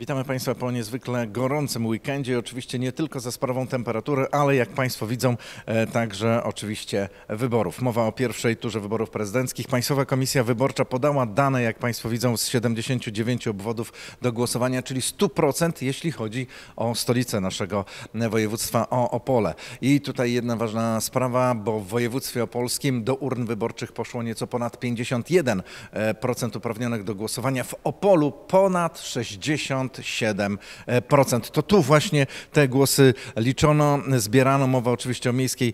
Witamy Państwa po niezwykle gorącym weekendzie. Oczywiście nie tylko za sprawą temperatury, ale jak Państwo widzą, e, także oczywiście wyborów. Mowa o pierwszej turze wyborów prezydenckich. Państwowa Komisja Wyborcza podała dane, jak Państwo widzą, z 79 obwodów do głosowania, czyli 100%, jeśli chodzi o stolicę naszego województwa, o Opole. I tutaj jedna ważna sprawa, bo w województwie opolskim do urn wyborczych poszło nieco ponad 51% uprawnionych do głosowania. W Opolu ponad 60%. 57%. To tu właśnie te głosy liczono, zbierano. Mowa oczywiście o Miejskiej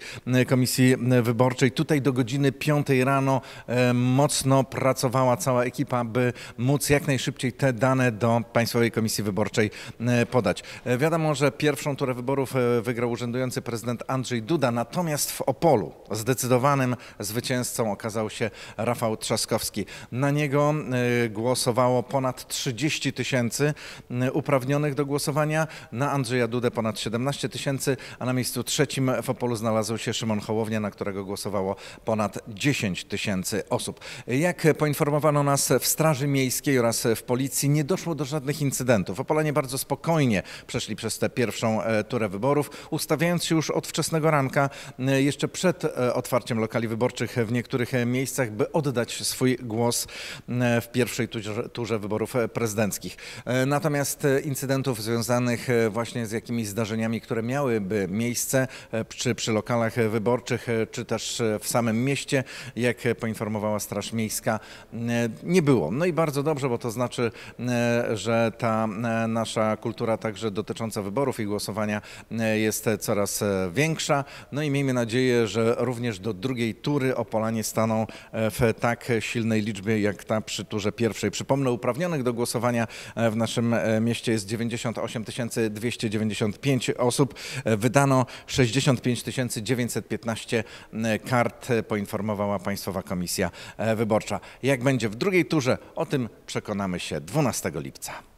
Komisji Wyborczej. Tutaj do godziny 5 rano e, mocno pracowała cała ekipa, by móc jak najszybciej te dane do Państwowej Komisji Wyborczej e, podać. E, wiadomo, że pierwszą turę wyborów wygrał urzędujący prezydent Andrzej Duda, natomiast w Opolu zdecydowanym zwycięzcą okazał się Rafał Trzaskowski. Na niego głosowało ponad 30 tysięcy Y, uprawnionych do głosowania. Na Andrzeja Dudę ponad 17 tysięcy, a na miejscu trzecim w Opolu znalazł się Szymon Hołownia, na którego głosowało ponad 10 tysięcy osób. Jak poinformowano nas w Straży Miejskiej oraz w Policji, nie doszło do żadnych incydentów. Opolanie bardzo spokojnie przeszli przez tę pierwszą e, turę wyborów, ustawiając się już od wczesnego ranka, e, jeszcze przed e, otwarciem lokali wyborczych w niektórych miejscach, by oddać swój głos w pierwszej turze wyborów prezydenckich. Natomiast Natomiast e, incydentów związanych e, właśnie z jakimiś zdarzeniami, które miałyby miejsce e, czy przy lokalach wyborczych, czy też w samym mieście, jak poinformowała Straż Miejska, nie było. No i bardzo dobrze, bo to znaczy, że ta nasza kultura także dotycząca wyborów i głosowania jest coraz większa. No i miejmy nadzieję, że również do drugiej tury Opolanie staną w tak silnej liczbie, jak ta przy turze pierwszej. Przypomnę, uprawnionych do głosowania w naszym E, mieście jest 98 295 osób. E, wydano 65 915 e, kart, poinformowała Państwowa Komisja Wyborcza. Jak będzie w drugiej turze, o tym przekonamy się 12 lipca.